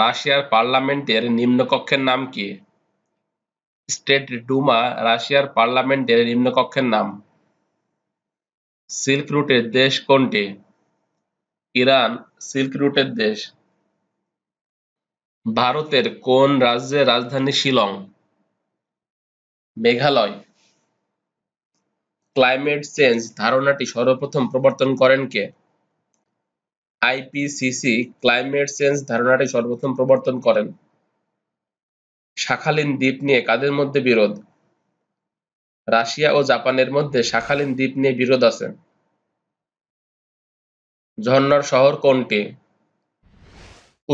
রাশিয়ার পার্লামেন্টের নিম্নকক্ষের নাম কি স্টেট ডুমা রাশিয়ার পার্লামেন্টের নিম্নকক্ষের নাম সিল্ক রুটের দেশ কোনটি ইরান সিল্ক রুটের দেশ ভারতের কোন রাজ্যের রাজধানী শিলং মেঘালয় ক্লাইমেট চেঞ্জ ধারণাটি সর্বপ্রথম প্রবর্তন করেন কে আইপিসিসি ক্লাইমেট চেঞ্জ ধারণাটি সর্বপ্রথম প্রবর্তন করেন শাখালিন দ্বীপ নিয়ে কাদের মধ্যে বিরোধ রাশিয়া ও জাপানের মধ্যে শাখালিন দ্বীপ নিয়ে বিরোধ আছে ঝর্ণার শহর কোনটি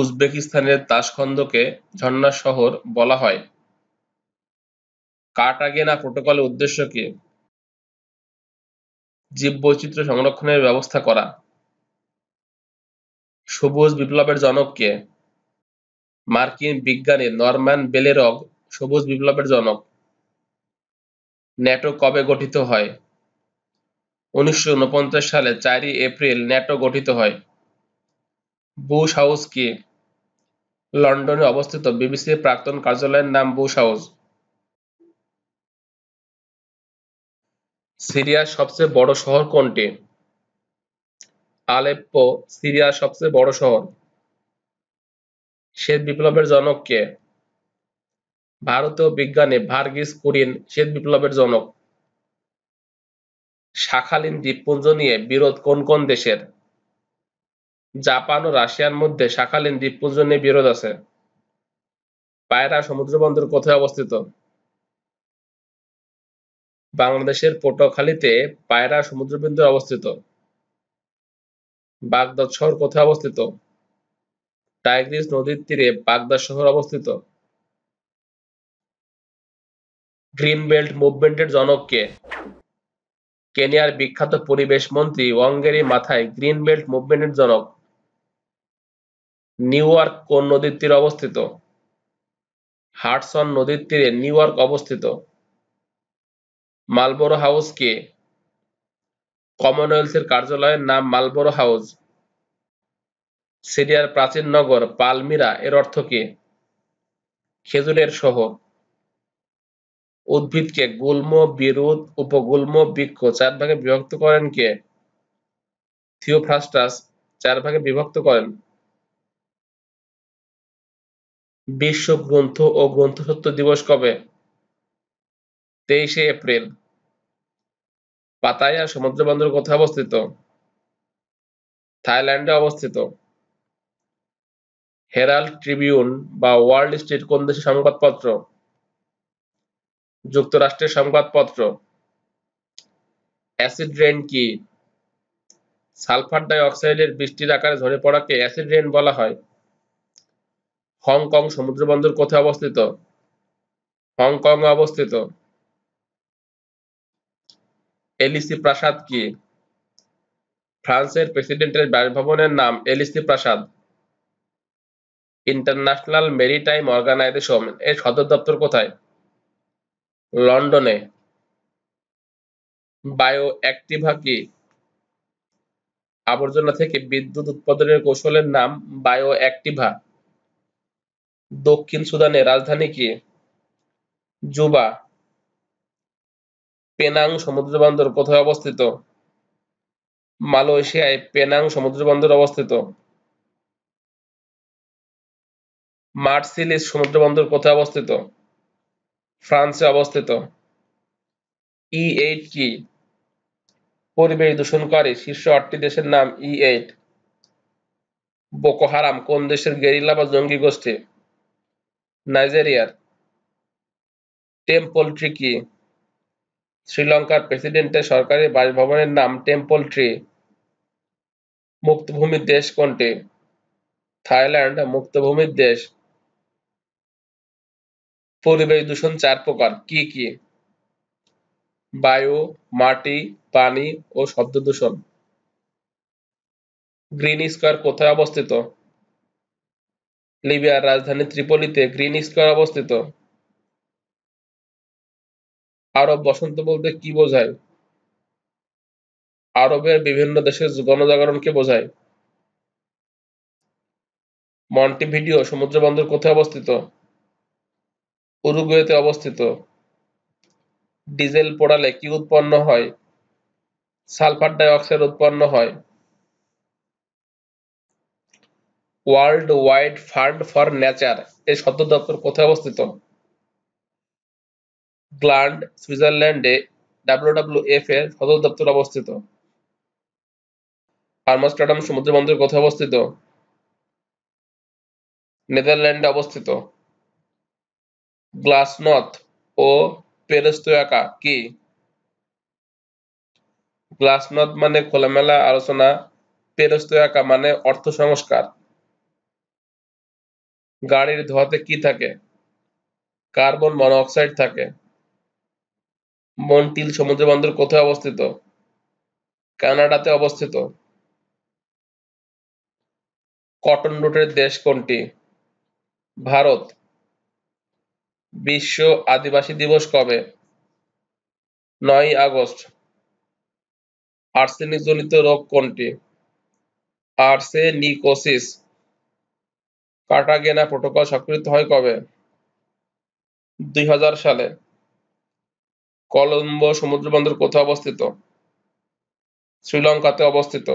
উজবেকিস্তানের তাসখন্দকে ঝর্ণার শহর বলা হয় কাটাগেনা প্রোটোকলের উদ্দেশ্য কি জীববৈচিত্র্য সংরক্ষণের ব্যবস্থা করা সবুজ বিপ্লবের জনক কে মার্কিন বিজ্ঞানী নরম্যান বেলেরগ সবুজ বিপ্লবের জনক ন্যাটো কবে গঠিত হয় উনিশশো সালে চারই এপ্রিল ন্যাটো গঠিত হয় বুশ হাউস কি লন্ডনে অবস্থিত বিবিসির প্রাক্তন কার্যালয়ের নাম বুশ হাউস সিরিয়ার সবচেয়ে বড় শহর কোনটি আলেপ্পো সিরিয়ার সবচেয়ে বড় শহর শ্বেত বিপ্লবের জনক কে ভারতীয় বিজ্ঞানী ভার্গিস কুরিন শ্বেত বিপ্লবের জনক শাখালিন দ্বীপপুঞ্জ নিয়ে বিরোধ কোন কোন দেশের জাপান ও রাশিয়ার মধ্যে শাখালিন দ্বীপপুঞ্জ নিয়ে বিরোধ আছে পায়রা সমুদ্র বন্দর কোথায় অবস্থিত বাংলাদেশের পটুয়াখালীতে পায়রা সমুদ্রবন্দর অবস্থিত বাগদাদ শহর কোথায় অবস্থিত টাইগ্রিস নদীর তীরে বাগদাদ শহর অবস্থিত গ্রিন বেল্ট মুভমেন্টের জনক কে কেনিয়ার বিখ্যাত পরিবেশ মন্ত্রী ওয়াঙ্গেরি মাথায় গ্রিন বেল্ট মুভমেন্টের জনক নিউ ইয়র্ক কোন নদীর তীরে অবস্থিত হাটসন নদীর তীরে নিউ ইয়র্ক অবস্থিত মালবোরো হাউস কে কমনওয়েলথের কার্যালয়ের নাম মালবোরো হাউস। সিরিয়ার প্রাচীন নগর পালমিরা এর অর্থ কি? খেজুরের শহর। উদ্ভিদকে গুল্ম, বিরুৎ, উপগুল্ম, বৃক্ষ চার ভাগে বিভক্ত করেন কে? থিওফ্রাস্টাস চার ভাগে বিভক্ত করেন। বিশ্ব গ্রন্থ ও গ্রন্থসত্ব দিবস কবে? তেইশে এপ্রিল পাতায়া সমুদ্র বন্দর কোথায় অবস্থিত থাইল্যান্ডে অবস্থিত হেরাল্ড ট্রিবিউন বা ওয়ার্ল্ড স্ট্রিট কোন দেশের সংবাদপত্র যুক্তরাষ্ট্রের সংবাদপত্র অ্যাসিড রেন কি সালফার ডাই অক্সাইডের বৃষ্টির আকারে ঝরে পড়াকে অ্যাসিড রেন বলা হয় হংকং সমুদ্র বন্দর কোথায় অবস্থিত হংকং অবস্থিত এলিসি প্রাসাদ কি ফ্রান্সের প্রেসিডেন্টের বাসভবনের নাম এলিসি প্রাসাদ ইন্টারন্যাশনাল মেরিটাইম অর্গানাইজেশন এর সদর দপ্তর কোথায় লন্ডনে বায়ো অ্যাক্টিভা কি আবর্জনা থেকে বিদ্যুৎ উৎপাদনের কৌশলের নাম বায়ো অ্যাক্টিভা দক্ষিণ সুদানের রাজধানী কি জুবা পেনাং সমুদ্র বন্দর কোথায় অবস্থিত মালয়েশিয়ায় পেনাং সমুদ্র বন্দর অবস্থিত মার্সিলিস সমুদ্র বন্দর কোথায় অবস্থিত ফ্রান্সে অবস্থিত ই এইট কি পরিবেশ দূষণকারী শীর্ষ আটটি দেশের নাম ই এইট বোকোহারাম কোন দেশের গেরিলা বা জঙ্গি গোষ্ঠী নাইজেরিয়ার টেম্পল ট্রি কি শ্রীলঙ্কার প্রেসিডেন্টের সরকারি বাসভবনের নাম টেম্পল ট্রি মুক্তভূমির দেশ কোনটি থাইল্যান্ড মুক্তভূমির দেশ পরিবেশ দূষণ চার প্রকার কি কি বায়ু মাটি পানি ও শব্দ দূষণ গ্রিন স্কোয়ার কোথায় অবস্থিত লিবিয়ার রাজধানী ত্রিপলিতে গ্রিন স্কোয়ার অবস্থিত আরব বসন্ত বলতে কি বোঝায় আরবের বিভিন্ন দেশের গণজাগরণকে বোঝায় মন্টিভিডিও সমুদ্র বন্দর কোথায় অবস্থিত উরুগুয়েতে অবস্থিত ডিজেল পোড়ালে কি উৎপন্ন হয় সালফার ডাইঅক্সাইড উৎপন্ন হয় World Wide Fund for Nature এর সদর দপ্তর কোথায় অবস্থিত গ্ল্যান্ড সুইজারল্যান্ডে ডাব্লিউডাব্লিউএফ এর সদর দপ্তর অবস্থিত আর্মস্টারডাম সমুদ্র বন্দর কোথায় অবস্থিত নেদারল্যান্ডে অবস্থিত গ্লাসনথ ও পেরেস্তোয়াকা কি গ্লাসনথ মানে খোলামেলা আলোচনা পেরেস্তোয়াকা মানে অর্থ সংস্কার গাড়ির ধোয়াতে কি থাকে কার্বন মনোক্সাইড থাকে মন্টিল বন্দর কোথায় অবস্থিত কানাডাতে অবস্থিত কটন রুটের দেশ কোনটি ভারত বিশ্ব আদিবাসী দিবস কবে নয় আগস্ট আর্সেনিক জনিত রোগ কোনটি আর্সেনিকোসিস কাটাগেনা প্রোটোকল স্বাক্ষরিত হয় কবে দুই সালে কলম্বো সমুদ্র বন্দর কোথায় অবস্থিত শ্রীলঙ্কাতে অবস্থিত